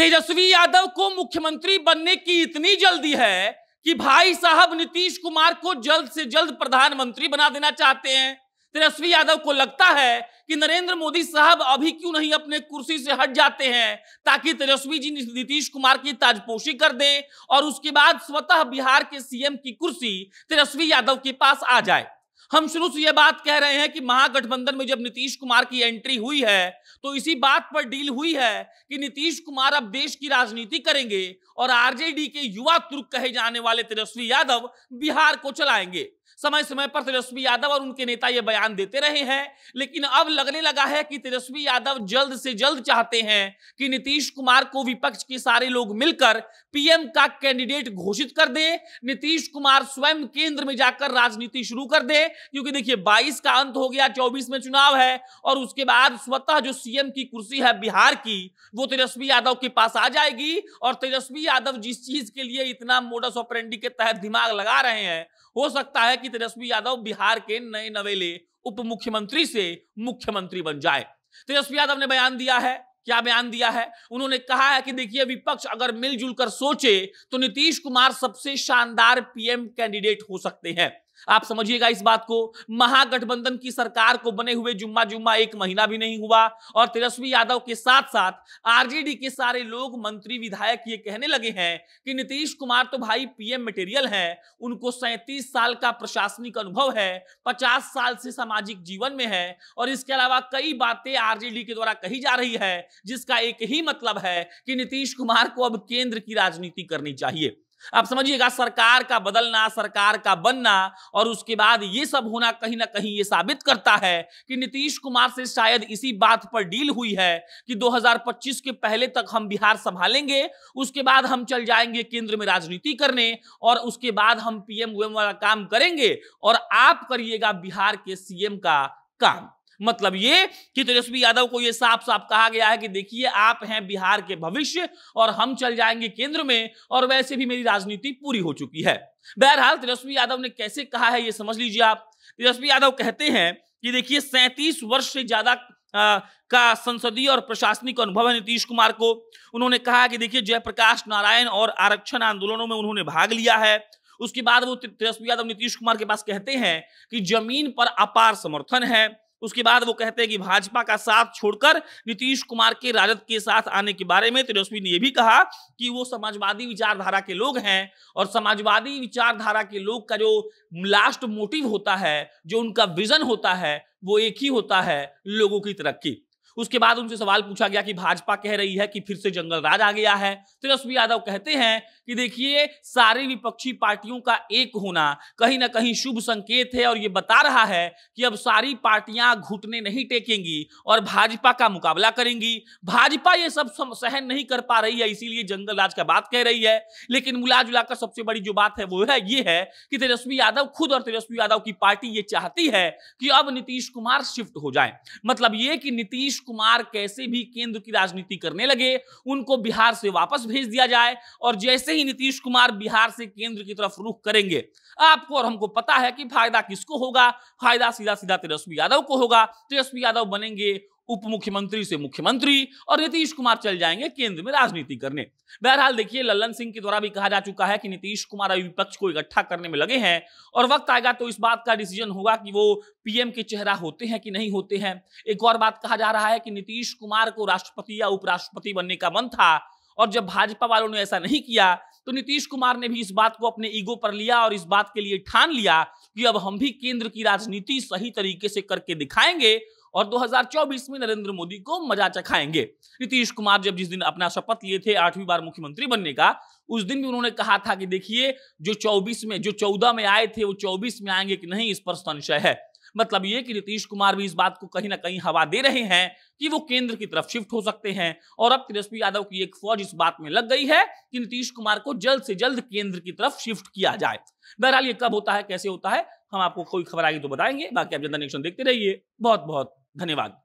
तेजस्वी यादव को मुख्यमंत्री बनने की इतनी जल्दी है कि भाई साहब नीतीश कुमार को जल्द से जल्द प्रधानमंत्री बना देना चाहते हैं तेजस्वी यादव को लगता है कि नरेंद्र मोदी साहब अभी क्यों नहीं अपने कुर्सी से हट जाते हैं ताकि तेजस्वी जी नीतीश कुमार की ताजपोशी कर दें और उसके बाद स्वतः बिहार के सीएम की कुर्सी तेजस्वी यादव के पास आ जाए हम शुरू से यह बात कह रहे हैं कि महागठबंधन में जब नीतीश कुमार की एंट्री हुई है तो इसी बात पर डील हुई है कि नीतीश कुमार अब देश की राजनीति करेंगे और आरजेडी के युवा तुर्क कहे जाने वाले तेजस्वी यादव बिहार को चलाएंगे समय समय पर तेजस्वी यादव और उनके नेता ये बयान देते रहे हैं लेकिन अब लगने लगा है कि तेजस्वी यादव जल्द से जल्द चाहते हैं कि नीतीश कुमार को विपक्ष के सारे लोग मिलकर पीएम का कैंडिडेट घोषित कर दे नीतीश कुमार स्वयं केंद्र में जाकर राजनीति शुरू कर दे क्योंकि देखिए बाईस का अंत हो गया चौबीस में चुनाव है और उसके बाद स्वतः जो सीएम की कुर्सी है बिहार की वो तेजस्वी यादव के पास आ जाएगी और तेजस्वी यादव जिस चीज के लिए इतना मोडस ऑपरेंडी के तहत दिमाग लगा रहे हैं हो सकता है कि तेजस्वी यादव बिहार के नए नवेले उप मुख्यमंत्री से मुख्यमंत्री बन जाए तेजस्वी यादव ने बयान दिया है क्या बयान दिया है उन्होंने कहा है कि देखिए विपक्ष अगर मिलजुल कर सोचे तो नीतीश कुमार सबसे शानदार पीएम कैंडिडेट हो सकते हैं आप समझिएगा इस बात को महागठबंधन की सरकार को बने हुए जुम्मा जुम्मा एक महीना भी नहीं हुआ और तेजस्वी यादव के साथ साथ आरजेडी के सारे लोग मंत्री विधायक ये कहने लगे हैं कि नीतीश कुमार तो भाई पीएम मटेरियल है उनको सैंतीस साल का प्रशासनिक अनुभव है पचास साल से सामाजिक जीवन में है और इसके अलावा कई बातें आरजेडी के द्वारा कही जा रही है जिसका एक ही मतलब है कि नीतीश कुमार को अब केंद्र की राजनीति करनी चाहिए आप समझिएगा सरकार का बदलना सरकार का बनना और उसके बाद ये सब होना कहीं ना कहीं ये साबित करता है कि नीतीश कुमार से शायद इसी बात पर डील हुई है कि 2025 के पहले तक हम बिहार संभालेंगे उसके बाद हम चल जाएंगे केंद्र में राजनीति करने और उसके बाद हम पीएम वाला काम करेंगे और आप करिएगा बिहार के सीएम का काम मतलब ये कि तेजस्वी यादव को यह साफ साफ कहा गया है कि देखिए आप हैं बिहार के भविष्य और हम चल जाएंगे केंद्र में और वैसे भी मेरी राजनीति पूरी हो चुकी है बहरहाल तेजस्वी यादव ने कैसे कहा है ये समझ लीजिए आप तेजस्वी यादव कहते हैं कि देखिए सैंतीस वर्ष से ज्यादा का संसदीय और प्रशासनिक अनुभव है नीतीश कुमार को उन्होंने कहा कि देखिए जयप्रकाश नारायण और आरक्षण आंदोलनों में उन्होंने भाग लिया है उसके बाद वो तेजस्वी यादव नीतीश कुमार के पास कहते हैं कि जमीन पर अपार समर्थन है उसके बाद वो कहते हैं कि भाजपा का साथ छोड़कर नीतीश कुमार के राजद के साथ आने के बारे में तेजस्वी ने यह भी कहा कि वो समाजवादी विचारधारा के लोग हैं और समाजवादी विचारधारा के लोग का जो लास्ट मोटिव होता है जो उनका विजन होता है वो एक ही होता है लोगों की तरक्की उसके बाद उनसे सवाल पूछा गया कि भाजपा कह रही है कि फिर से जंगल राज आ गया है तेजस्वी यादव कहते हैं कि देखिए सारे विपक्षी पार्टियों का एक होना कहीं ना कहीं शुभ संकेत है और ये बता रहा है कि अब सारी पार्टियां घुटने नहीं टेकेंगी और भाजपा का मुकाबला करेंगी भाजपा ये सब सहन नहीं कर पा रही है इसीलिए जंगल राज का बात कह रही है लेकिन मिला जुलाकर सबसे बड़ी जो बात है वो है ये है कि तेजस्वी यादव खुद और तेजस्वी यादव की पार्टी ये चाहती है कि अब नीतीश कुमार शिफ्ट हो जाए मतलब ये कि नीतीश नीतीश कुमार कैसे भी केंद्र की राजनीति करने लगे उनको बिहार से वापस भेज दिया जाए और जैसे ही नीतीश कुमार बिहार से केंद्र की तरफ रुख करेंगे आपको और हमको पता है कि फायदा किसको होगा फायदा सीधा सीधा तेजस्वी यादव को होगा तेजस्वी यादव बनेंगे उप मुख्यमंत्री से मुख्यमंत्री और नीतीश कुमार चल जाएंगे केंद्र में राजनीति करने बहरहाल देखिए लल्लन सिंह के द्वारा भी कहा जा चुका है कि नीतीश कुमार अभी विपक्ष को इकट्ठा करने में लगे हैं और वक्त आएगा तो इस बात का डिसीजन होगा कि वो पीएम के चेहरा होते हैं कि नहीं होते हैं एक और बात कहा जा रहा है कि नीतीश कुमार को राष्ट्रपति या उपराष्ट्रपति बनने का मन था और जब भाजपा वालों ने ऐसा नहीं किया तो नीतीश कुमार ने भी इस बात को अपने ईगो पर लिया और इस बात के लिए ठान लिया कि अब हम भी केंद्र की राजनीति सही तरीके से करके दिखाएंगे और 2024 में नरेंद्र मोदी को मजा चखाएंगे नीतीश कुमार जब जिस दिन अपना शपथ लिए थे आठवीं बार मुख्यमंत्री बनने का उस दिन भी उन्होंने कहा था कि देखिए जो 24 में जो 14 में आए थे वो 24 में आएंगे कि नहीं इस पर संशय है मतलब ये कि नीतीश कुमार भी इस बात को कहीं ना कहीं हवा दे रहे हैं कि वो केंद्र की तरफ शिफ्ट हो सकते हैं और अब तेजस्वी यादव की एक फौज इस बात में लग गई है कि नीतीश कुमार को जल्द से जल्द केंद्र की तरफ शिफ्ट किया जाए बहरहाल ये कब होता है कैसे होता है हम आपको कोई खबर आएगी तो बताएंगे बाकी आप जनता नेक्शन देखते रहिए बहुत बहुत धन्यवाद